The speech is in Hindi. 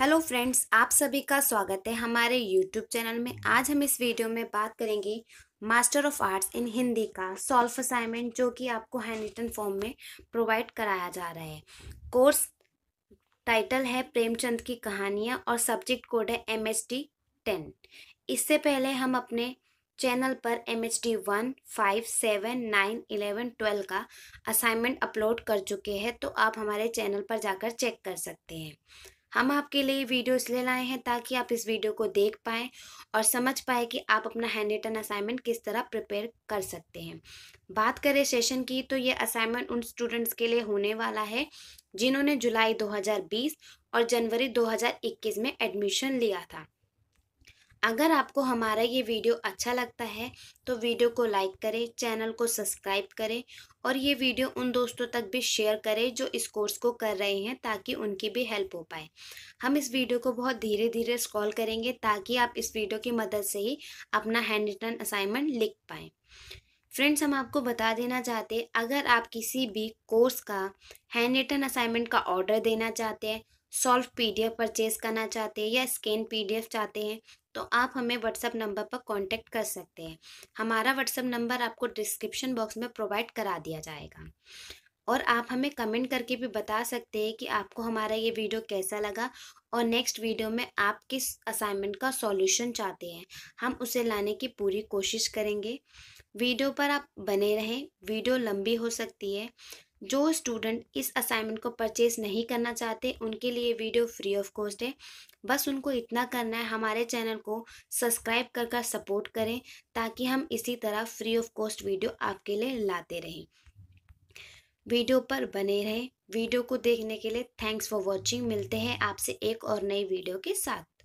हेलो फ्रेंड्स आप सभी का स्वागत है हमारे यूट्यूब चैनल में आज हम इस वीडियो में बात करेंगे master of arts in Hindi का सॉल्व असाइनमेंट जो कि आपको हैंड रिटन फॉर्म में प्रोवाइड कराया जा रहा है कोर्स टाइटल है प्रेमचंद की कहानियां और सब्जेक्ट कोड है एम एच टी टेन इससे पहले हम अपने चैनल पर M H D one five seven nine eleven twelve का असाइनमेंट अपलोड कर चुके हैं तो आप हमारे चैनल पर जाकर चेक कर सकते हैं हम आपके लिए वीडियो इसलिए लाए हैं ताकि आप इस वीडियो को देख पाएँ और समझ पाए कि आप अपना हैंड रिटन असाइनमेंट किस तरह प्रिपेयर कर सकते हैं बात करें सेशन की तो ये असाइनमेंट उन स्टूडेंट्स के लिए होने वाला है जिन्होंने जुलाई 2020 और जनवरी 2021 में एडमिशन लिया था अगर आपको हमारा ये वीडियो अच्छा लगता है तो वीडियो को लाइक करें चैनल को सब्सक्राइब करें और ये वीडियो उन दोस्तों तक भी शेयर करें जो इस कोर्स को कर रहे हैं ताकि उनकी भी हेल्प हो पाए हम इस वीडियो को बहुत धीरे धीरे स्क्रॉल करेंगे ताकि आप इस वीडियो की मदद से ही अपना हैंड रिटर्न असाइनमेंट लिख पाएँ फ्रेंड्स हम आपको बता देना चाहते हैं अगर आप किसी भी कोर्स का हैंड रिटर्न असाइनमेंट का ऑर्डर देना चाहते हैं सॉल्व पीडीएफ परचेज करना चाहते हैं या स्कैन पीडीएफ चाहते हैं तो आप हमें व्हाट्सअप नंबर पर कांटेक्ट कर सकते हैं हमारा व्हाट्सअप नंबर आपको डिस्क्रिप्शन बॉक्स में प्रोवाइड करा दिया जाएगा और आप हमें कमेंट करके भी बता सकते हैं कि आपको हमारा ये वीडियो कैसा लगा और नेक्स्ट वीडियो में आप किस असाइनमेंट का सॉल्यूशन चाहते हैं हम उसे लाने की पूरी कोशिश करेंगे वीडियो पर आप बने रहें वीडियो लंबी हो सकती है जो स्टूडेंट इस असाइनमेंट को परचेज नहीं करना चाहते उनके लिए वीडियो फ्री ऑफ कॉस्ट है बस उनको इतना करना है हमारे चैनल को सब्सक्राइब कर कर सपोर्ट करें ताकि हम इसी तरह फ्री ऑफ कॉस्ट वीडियो आपके लिए लाते रहें वीडियो पर बने रहें वीडियो को देखने के लिए थैंक्स फॉर वॉचिंग मिलते हैं आपसे एक और नई वीडियो के साथ